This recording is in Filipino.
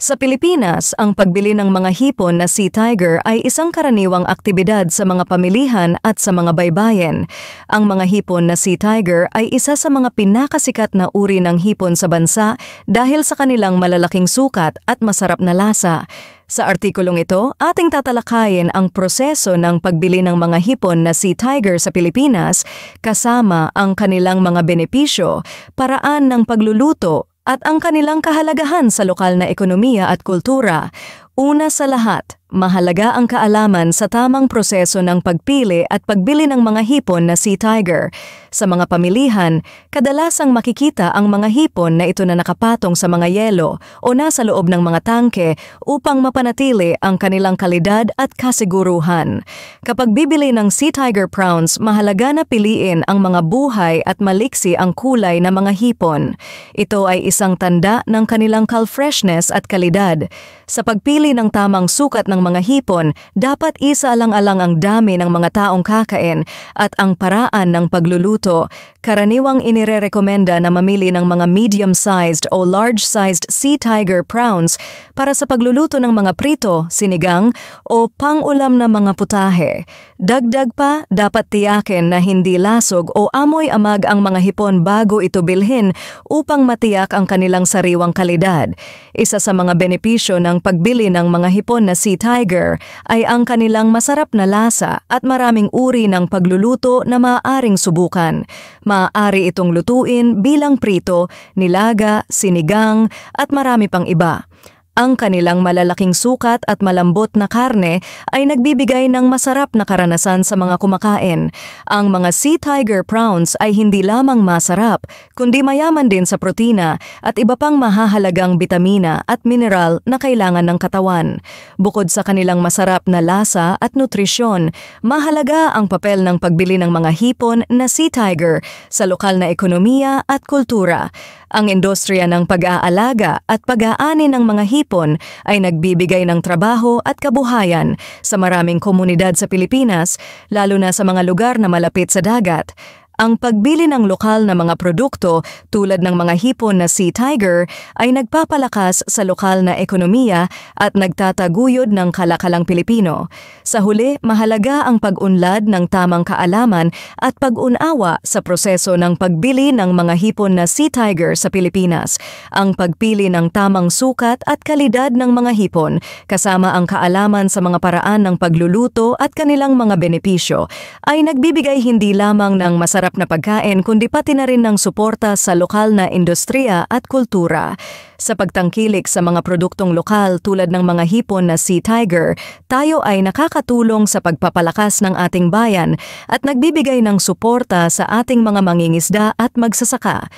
Sa Pilipinas, ang pagbili ng mga hipon na sea tiger ay isang karaniwang aktibidad sa mga pamilihan at sa mga baybayin. Ang mga hipon na sea tiger ay isa sa mga pinakasikat na uri ng hipon sa bansa dahil sa kanilang malalaking sukat at masarap na lasa. Sa artikulong ito, ating tatalakayin ang proseso ng pagbili ng mga hipon na sea tiger sa Pilipinas kasama ang kanilang mga benepisyo, paraan ng pagluluto at ang kanilang kahalagahan sa lokal na ekonomiya at kultura, una sa lahat, Mahalaga ang kaalaman sa tamang proseso ng pagpili at pagbili ng mga hipon na sea tiger. Sa mga pamilihan, kadalasang makikita ang mga hipon na ito na nakapatong sa mga yelo o nasa loob ng mga tangke upang mapanatili ang kanilang kalidad at kasiguruhan. Kapag bibili ng sea tiger prawns, mahalaga na piliin ang mga buhay at maliksi ang kulay na mga hipon. Ito ay isang tanda ng kanilang cal freshness at kalidad. Sa pagpili ng tamang sukat ng ng mga hipon, dapat isa isaalang-alang ang dami ng mga taong kakain at ang paraan ng pagluluto. Karaniwang inirerekomenda na mamili ng mga medium-sized o large-sized sea tiger prawns para sa pagluluto ng mga prito, sinigang o pangulam na mga putahe. Dagdag pa, dapat tiyakin na hindi lasog o amoy amag ang mga hipon bago ito bilhin upang matiyak ang kanilang sariwang kalidad. Isa sa mga benepisyo ng pagbili ng mga hipon na sea tiger Tiger ay ang kanilang masarap na lasa at maraming uri ng pagluluto na maaaring subukan. Maaari itong lutuin bilang prito, nilaga, sinigang at marami pang iba. Ang kanilang malalaking sukat at malambot na karne ay nagbibigay ng masarap na karanasan sa mga kumakain. Ang mga sea tiger prawns ay hindi lamang masarap, kundi mayaman din sa protina at iba pang mahahalagang bitamina at mineral na kailangan ng katawan. Bukod sa kanilang masarap na lasa at nutrisyon, mahalaga ang papel ng pagbili ng mga hipon na sea tiger sa lokal na ekonomiya at kultura. Ang industriya ng pag-aalaga at pag-aani ng mga hipon pag ay nagbibigay ng trabaho at kabuhayan sa maraming komunidad sa Pilipinas, lalo na sa mga lugar na malapit sa dagat. Ang pagbili ng lokal na mga produkto tulad ng mga hipon na Sea Tiger ay nagpapalakas sa lokal na ekonomiya at nagtataguyod ng kalakalang Pilipino. Sa huli, mahalaga ang pag-unlad ng tamang kaalaman at pag-unawa sa proseso ng pagbili ng mga hipon na Sea Tiger sa Pilipinas, ang pagpili ng tamang sukat at kalidad ng mga hipon, kasama ang kaalaman sa mga paraan ng pagluluto at kanilang mga benepisyo, ay nagbibigay hindi lamang ng masarap sarap na pagkain kundi pati na rin ng suporta sa lokal na industriya at kultura. Sa pagtangkilik sa mga produktong lokal tulad ng mga hipon na Sea Tiger, tayo ay nakakatulong sa pagpapalakas ng ating bayan at nagbibigay ng suporta sa ating mga mangingisda at magsasaka.